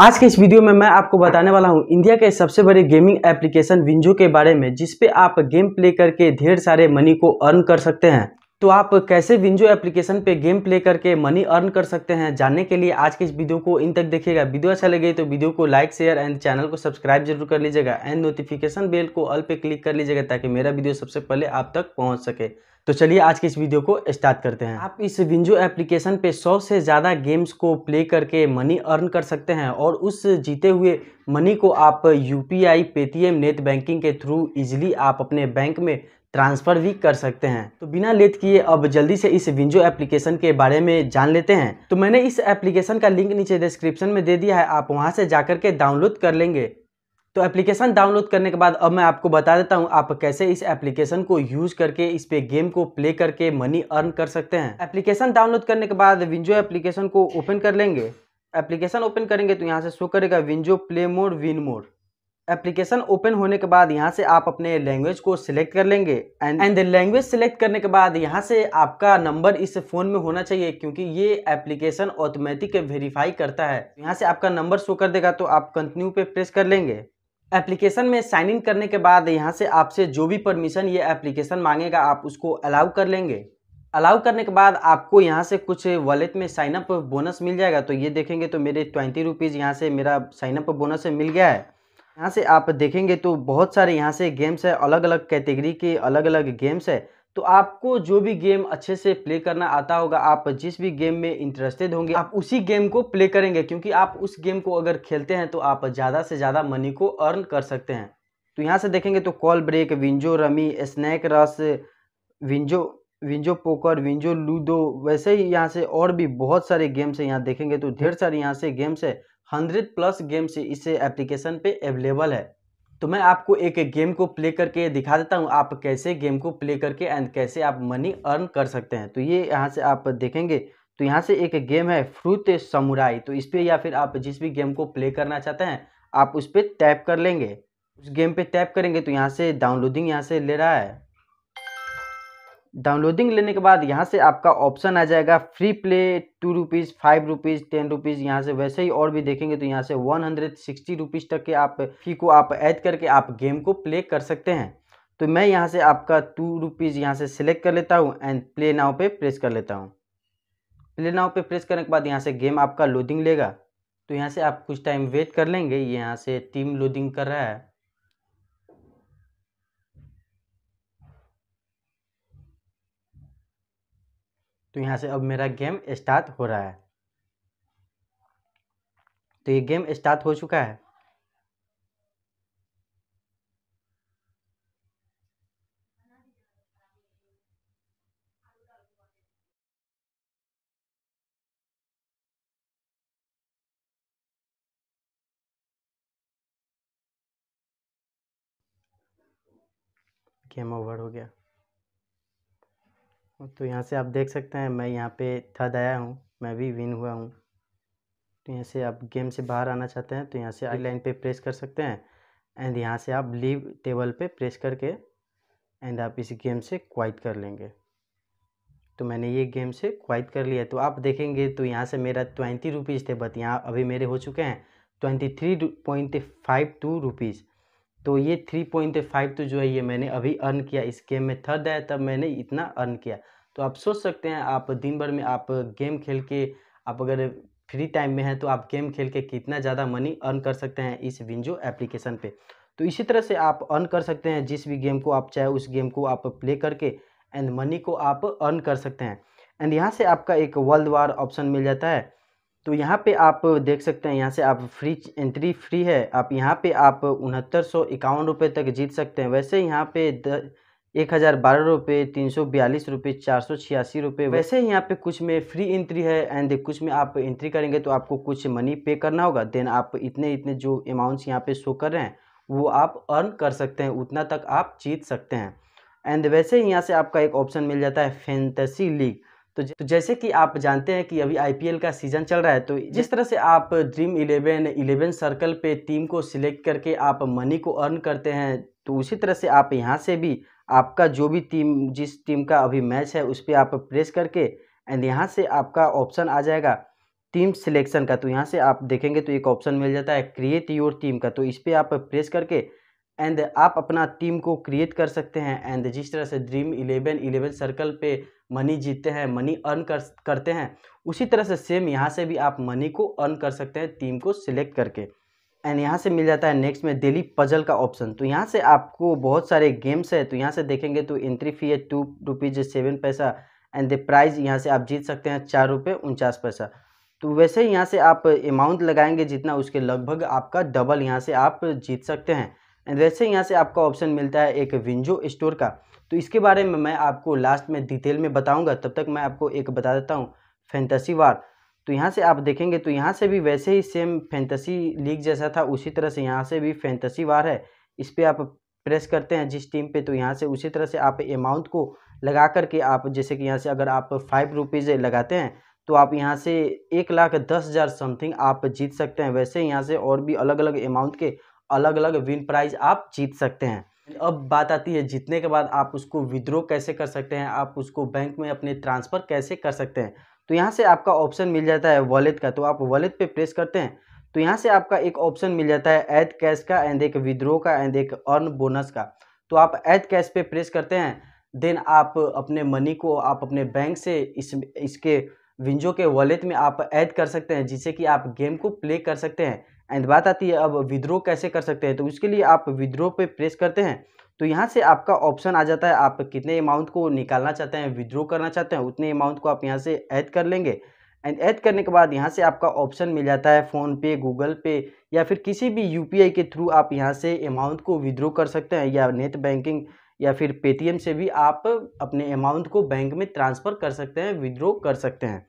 आज के इस वीडियो में मैं आपको बताने वाला हूं इंडिया के सबसे बड़े गेमिंग एप्लीकेशन विंजो के बारे में जिसपे आप गेम प्ले करके ढेर सारे मनी को अर्न कर सकते हैं तो आप कैसे विंजो एप्लीकेशन पे गेम प्ले करके मनी अर्न कर सकते हैं जानने के लिए आज के इस वीडियो को इन तक देखिएगा वीडियो अच्छा लगे तो वीडियो को लाइक शेयर एंड चैनल को सब्सक्राइब जरूर कर लीजिएगा एंड नोटिफिकेशन बेल को ऑल पे क्लिक कर लीजिएगा ताकि मेरा वीडियो सबसे पहले आप तक पहुँच सके तो चलिए आज के इस वीडियो को स्टार्ट करते हैं आप इस विंजो एप्लीकेशन पे 100 से ज़्यादा गेम्स को प्ले करके मनी अर्न कर सकते हैं और उस जीते हुए मनी को आप U P I Paytm net banking के थ्रू इजीली आप अपने बैंक में ट्रांसफ़र भी कर सकते हैं तो बिना लेट किए अब जल्दी से इस विंजो एप्लीकेशन के बारे में जान लेते हैं तो मैंने इस एप्लीकेशन का लिंक नीचे डिस्क्रिप्शन में दे दिया है आप वहाँ से जाकर के डाउनलोड कर लेंगे तो एप्लीकेशन डाउनलोड करने के बाद अब मैं आपको बता देता हूँ आप कैसे इस एप्लीकेशन को यूज करके इस पे गेम को प्ले करके मनी अर्न कर सकते हैं एप्लीकेशन डाउनलोड करने के बाद विंजो एप्लीकेशन को ओपन कर लेंगे एप्लीकेशन ओपन करेंगे तो यहाँ से शो करेगा WinZO play mode win mode application open होने के बाद यहाँ से आप अपने लैंग्वेज को सिलेक्ट कर लेंगे एंड एंड लैंग्वेज सिलेक्ट करने के बाद यहाँ से आपका नंबर इस फ़ोन में होना चाहिए क्योंकि ये एप्लीकेशन ऑटोमेटिक वेरीफाई करता है यहाँ से आपका नंबर शो कर देगा तो आप कंटिन्यू पे प्रेस कर लेंगे एप्लीकेशन में साइन इन करने के बाद यहाँ से आपसे जो भी परमिशन ये एप्लीकेशन मांगेगा आप उसको अलाउ कर लेंगे अलाउ करने के बाद आपको यहाँ से कुछ वॉलेट में साइनअप बोनस मिल जाएगा तो ये देखेंगे तो मेरे ट्वेंटी रुपीज़ यहाँ से मेरा साइनअप बोनस मिल गया है यहाँ से आप देखेंगे तो बहुत सारे यहाँ से गेम्स है अलग अलग कैटेगरी के अलग अलग गेम्स है तो आपको जो भी गेम अच्छे से प्ले करना आता होगा आप जिस भी गेम में इंटरेस्टेड होंगे आप उसी गेम को प्ले करेंगे क्योंकि आप उस गेम को अगर खेलते हैं तो आप ज़्यादा से ज़्यादा मनी को अर्न कर सकते हैं तो यहाँ से देखेंगे तो call break WinZO rummy snake rush WinZO WinZO poker WinZO ludo वैसे ही यहाँ से और भी बहुत सारे गेम्स हैं यहाँ देखेंगे तो ढेर सारे यहाँ से गेम्स है हंड्रेड प्लस गेम्स इस एप्लीकेशन पे अवेलेबल है तो मैं आपको एक गेम को प्ले करके दिखा देता हूँ आप कैसे गेम को प्ले करके एंड कैसे आप मनी अर्न कर सकते हैं तो ये यहाँ से आप देखेंगे तो यहाँ से एक गेम है फ्रूट समुराई तो इस पर या फिर आप जिस भी गेम को प्ले करना चाहते हैं आप उस पर टैप कर लेंगे उस गेम पे टैप करेंगे तो यहाँ से डाउनलोडिंग यहाँ से ले रहा है डाउनलोडिंग लेने के बाद यहाँ से आपका ऑप्शन आ जाएगा free play two rupees five rupees ten rupees यहाँ से वैसे ही और भी देखेंगे तो यहाँ से वन हंड्रेड सिक्सटी रुपीज़ तक के आप फी को आप ऐड करके आप गेम को प्ले कर सकते हैं तो मैं यहाँ से आपका टू रुपीज़ यहाँ से सिलेक्ट कर लेता हूँ एंड प्ले नाव पर प्रेस कर लेता हूँ प्ले नाव पर प्रेस करने के बाद यहाँ से गेम आपका लोडिंग लेगा तो यहाँ से आप कुछ टाइम वेट कर लेंगे यहाँ से टीम लोडिंग कर रहा है तो यहाँ से अब मेरा गेम स्टार्ट हो रहा है तो ये गेम स्टार्ट हो चुका है गेम ओवर हो गया तो यहाँ से आप देख सकते हैं मैं यहाँ पे थर्ड आया हूँ मैं भी विन हुआ हूँ तो यहाँ से आप गेम से बाहर आना चाहते हैं तो यहाँ से आई लाइन पर प्रेस कर सकते हैं एंड यहाँ से आप लीव टेबल पे प्रेस करके एंड आप इस गेम से क्वाइट कर लेंगे तो मैंने ये गेम से क्वाइट कर लिया तो आप देखेंगे तो यहाँ से मेरा ट्वेंटी रुपीज़ थे बट यहाँ अभी मेरे हो चुके हैं twenty three point five two rupees तो ये थ्री पॉइंट फाइव तो जो है ये मैंने अभी अर्न किया इस गेम में थर्ड आया तब मैंने इतना अर्न किया तो आप सोच सकते हैं आप दिन भर में आप गेम खेल के आप अगर फ्री टाइम में हैं तो आप गेम खेल के कितना ज़्यादा मनी अर्न कर सकते हैं इस विंजो एप्लीकेशन पे तो इसी तरह से आप अर्न कर सकते हैं जिस भी गेम को आप चाहे उस गेम को आप प्ले करके एंड मनी को आप अर्न कर सकते हैं एंड यहाँ से आपका एक वर्ल्ड वार ऑप्शन मिल जाता है तो यहाँ पे आप देख सकते हैं यहाँ से आप फ्री एंट्री फ्री है आप यहाँ पे आप उनहत्तर सौ इक्यावन रुपये तक जीत सकते हैं वैसे यहाँ पे द एक हज़ार बारह रुपये तीन सौ बयालीस रुपये चार सौ छियासी रुपये वैसे यहाँ पे कुछ में फ्री एंट्री है एंड कुछ में आप एंट्री करेंगे तो आपको कुछ मनी पे करना होगा देन आप इतने इतने जो अमाउंट्स यहाँ पे शो कर रहे हैं वो आप अर्न कर सकते हैं उतना तक आप जीत सकते हैं एंड वैसे ही यहाँ से आपका एक ऑप्शन मिल जाता है फैंतसी लीग तो, तो जैसे कि आप जानते हैं कि अभी आईपीएल का सीज़न चल रहा है तो जिस तरह से आप ड्रीम इलेवन इलेवन सर्कल पे टीम को सिलेक्ट करके आप मनी को अर्न करते हैं तो उसी तरह से आप यहाँ से भी आपका जो भी टीम जिस टीम का अभी मैच है उस पर आप प्रेस करके एंड यहाँ से आपका ऑप्शन आ जाएगा टीम सिलेक्शन का तो यहाँ से आप देखेंगे तो एक ऑप्शन मिल जाता है क्रिएट योर टीम का तो इस पर आप प्रेस करके एंड आप अपना टीम को क्रिएट कर सकते हैं एंड जिस तरह से ड्रीम इलेवन इलेवन सर्कल पे मनी जीतते हैं मनी अर्न कर करते हैं उसी तरह से सेम यहाँ से भी आप मनी को अर्न कर सकते हैं टीम को सिलेक्ट करके एंड यहाँ से मिल जाता है नेक्स्ट में डेली पजल का ऑप्शन तो यहाँ से आपको बहुत सारे गेम्स है तो यहाँ से देखेंगे तो एंट्री फी है टू रुपीज़ सेवन पैसा एंड द प्राइज़ यहाँ से आप जीत सकते हैं चार रुपये उनचास पैसा तो वैसे यहाँ से आप अमाउंट लगाएंगे जितना उसके लगभग आपका डबल यहाँ से आप जीत सकते हैं एंड वैसे यहाँ से आपका ऑप्शन मिलता है एक विंजो स्टोर का तो इसके बारे में मैं आपको लास्ट में डिटेल में बताऊँगा तब तक मैं आपको एक बता देता हूँ फैंटेसी वार तो यहाँ से आप देखेंगे तो यहाँ से भी वैसे ही सेम फैंटेसी लीग जैसा था उसी तरह से यहाँ से भी फैंटेसी वार है इस पर आप प्रेस करते हैं जिस टीम पे तो यहाँ से उसी तरह से आप अमाउंट को लगा करके आप जैसे कि यहाँ से अगर आप फाइव रुपीज़ लगाते हैं तो आप यहाँ से एक लाख दस हज़ार समथिंग आप जीत सकते हैं वैसे यहाँ से और भी अलग अलग अमाउंट के अलग अलग विन प्राइज आप जीत सकते हैं अब बात आती है जीतने के बाद आप उसको विद्रो कैसे कर सकते हैं आप उसको बैंक में अपने ट्रांसफ़र कैसे कर सकते हैं तो यहाँ से आपका ऑप्शन मिल जाता है वॉलेट का तो आप वॉलेट पे प्रेस करते हैं तो यहाँ से आपका एक ऑप्शन मिल जाता है ऐड कैश का एंड एक विद्रो का एंड एक अर्न बोनस का तो आप ऐड कैश पे प्रेस करते हैं देन आप अपने मनी को आप अपने बैंक से इस इसके विंजो के वॉलेट में आप ऐड कर सकते हैं जिससे कि आप गेम को प्ले कर सकते हैं एंड बात आती है अब विद्रोह कैसे कर सकते हैं तो उसके लिए आप विद्रोह पे प्रेस करते हैं तो यहाँ से आपका ऑप्शन आ जाता है आप कितने अमाउंट को निकालना चाहते हैं विद्रो करना चाहते हैं उतने अमाउंट को आप यहाँ से ऐड कर लेंगे एंड ऐड करने के बाद यहाँ से आपका ऑप्शन मिल जाता है फ़ोन पे गूगल पे या फिर किसी भी यू के थ्रू आप यहाँ से अमाउंट को विद्रो कर सकते हैं या नेट बैंकिंग या फिर पेटीएम से भी आप अपने अमाउंट को बैंक में ट्रांसफ़र कर सकते हैं विद्रो कर सकते हैं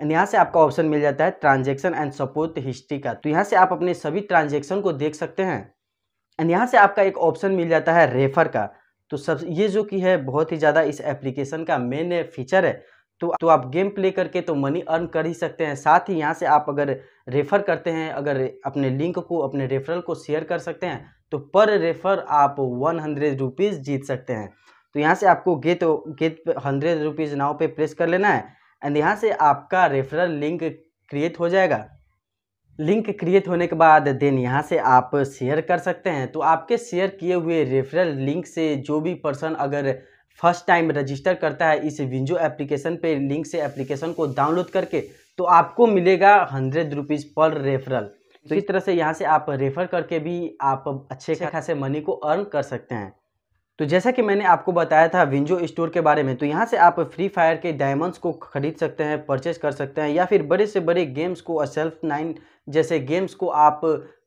एंड यहाँ से आपका ऑप्शन मिल जाता है ट्रांजेक्शन एंड सपोर्ट हिस्ट्री का तो यहाँ से आप अपने सभी ट्रांजेक्शन को देख सकते हैं एंड यहाँ से आपका एक ऑप्शन मिल जाता है रेफर का तो सब ये जो कि है बहुत ही ज़्यादा इस एप्लीकेशन का मेन फीचर है तो तो आप गेम प्ले करके तो मनी अर्न कर ही सकते हैं साथ ही यहाँ से आप अगर रेफ़र करते हैं अगर अपने लिंक को अपने रेफरल को शेयर कर सकते हैं तो पर रेफर आप वन हंड्रेड रुपीज़ जीत सकते हैं तो यहाँ से आपको get get hundred rupees now पे प्रेस कर लेना है एंड यहाँ से आपका रेफरल लिंक क्रिएट हो जाएगा लिंक क्रिएट होने के बाद देन यहाँ से आप शेयर कर सकते हैं तो आपके शेयर किए हुए रेफरल लिंक से जो भी पर्सन अगर फर्स्ट टाइम रजिस्टर करता है इस विंजो एप्लीकेशन पे लिंक से एप्लीकेशन को डाउनलोड करके तो आपको मिलेगा हंड्रेड रुपीज़ पर रेफरल तो इस तरह से यहाँ से आप रेफर करके भी आप अच्छे अच्छा। खासे मनी को अर्न कर सकते हैं तो जैसा कि मैंने आपको बताया था विंजो स्टोर के बारे में तो यहाँ से आप फ्री फायर के डायमंड्स को खरीद सकते हैं परचेज कर सकते हैं या फिर बड़े से बड़े गेम्स को सेल्फ नाइन जैसे गेम्स को आप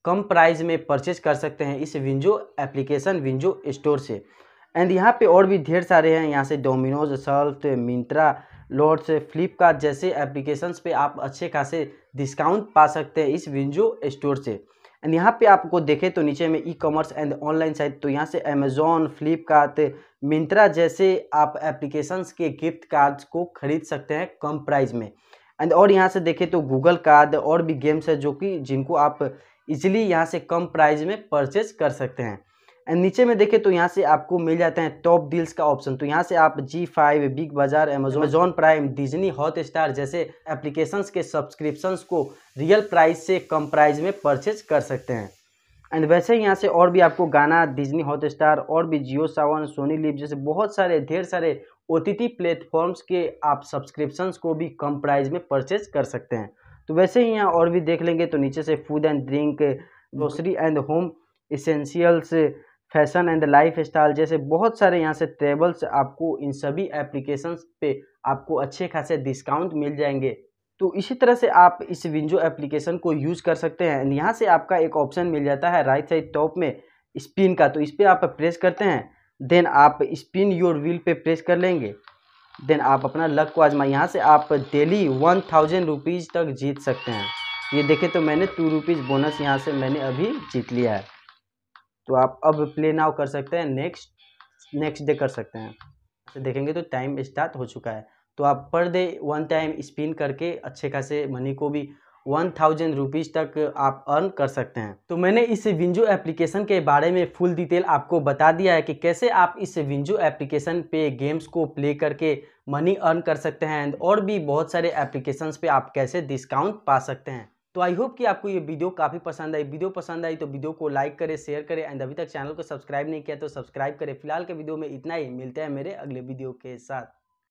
कम प्राइस में परचेज कर सकते हैं इस विंजो एप्लीकेशन विंजो स्टोर से एंड यहाँ पे और भी ढेर सारे हैं यहाँ से डोमिनोज सल्फ मिंत्रा लॉर्ड्स फ्लिपकार्ट जैसे एप्लीकेशंस पे आप अच्छे खासे डिस्काउंट पा सकते हैं इस विंजो स्टोर से एंड यहाँ पे आपको देखें तो नीचे में e commerce and online site तो यहाँ से अमेजोन फ्लिपकार्ट मिंत्रा जैसे आप एप्लीकेशंस के गिफ्ट कार्ड्स को खरीद सकते हैं कम प्राइस में एंड और यहाँ से देखें तो गूगल कार्ड और भी गेम्स है जो कि जिनको आप इजिली यहाँ से कम प्राइस में परचेज कर सकते हैं एंड नीचे में देखें तो यहाँ से आपको मिल जाते हैं टॉप डील्स का ऑप्शन तो यहाँ से आप Zee five Big Bazaar Amazon Prime Disney Hotstar जैसे एप्लीकेशन के सब्सक्रिप्शन को रियल प्राइस से कम प्राइस में परचेज कर सकते हैं एंड वैसे ही यहाँ से और भी आपको गाना डिजनी हॉट स्टार और भी जियो सावन सोनी लिप जैसे बहुत सारे ढेर सारे ओ टी टी प्लेटफॉर्म्स के आप सब्सक्रिप्शंस को भी कम प्राइस में परचेज कर सकते हैं तो वैसे ही यहाँ और भी देख लेंगे तो नीचे से food and drink grocery and home essentials fashion and lifestyle जैसे बहुत सारे यहाँ से ट्रेवल्स आपको इन सभी एप्लीकेशंस पे आपको अच्छे खासे डिस्काउंट मिल जाएंगे तो इसी तरह से आप इस विंजो एप्लीकेशन को यूज़ कर सकते हैं एंड यहाँ से आपका एक ऑप्शन मिल जाता है राइट साइड टॉप में स्पिन का तो इस पर आप प्रेस करते हैं देन आप स्पिन योर व्हील पे प्रेस कर लेंगे देन आप अपना लक को आजमा यहाँ से आप डेली वन थाउजेंड रुपीज़ तक जीत सकते हैं ये देखें तो मैंने टू रुपीज़ बोनस यहाँ से मैंने अभी जीत लिया है तो आप अब प्ले नाउ कर सकते हैं नेक्स्ट नेक्स्ट डे कर सकते हैं तो देखेंगे तो टाइम स्टार्ट हो चुका है तो आप per day one time spin करके अच्छे खासे मनी को भी वन थाउजेंड रुपीज़ तक आप अर्न कर सकते हैं तो मैंने इस विंजो एप्लीकेशन के बारे में फुल डिटेल आपको बता दिया है कि कैसे आप इस विंजो एप्लीकेशन पे गेम्स को प्ले करके मनी अर्न कर सकते हैं और भी बहुत सारे एप्लीकेशंस पे आप कैसे डिस्काउंट पा सकते हैं तो आई होप कि आपको ये वीडियो काफ़ी पसंद आई वीडियो पसंद आई तो वीडियो को लाइक करें शेयर करें एंड अभी तक चैनल को सब्सक्राइब नहीं किया तो सब्सक्राइब करें फिलहाल के वीडियो में इतना ही मिलते हैं मेरे अगले वीडियो के साथ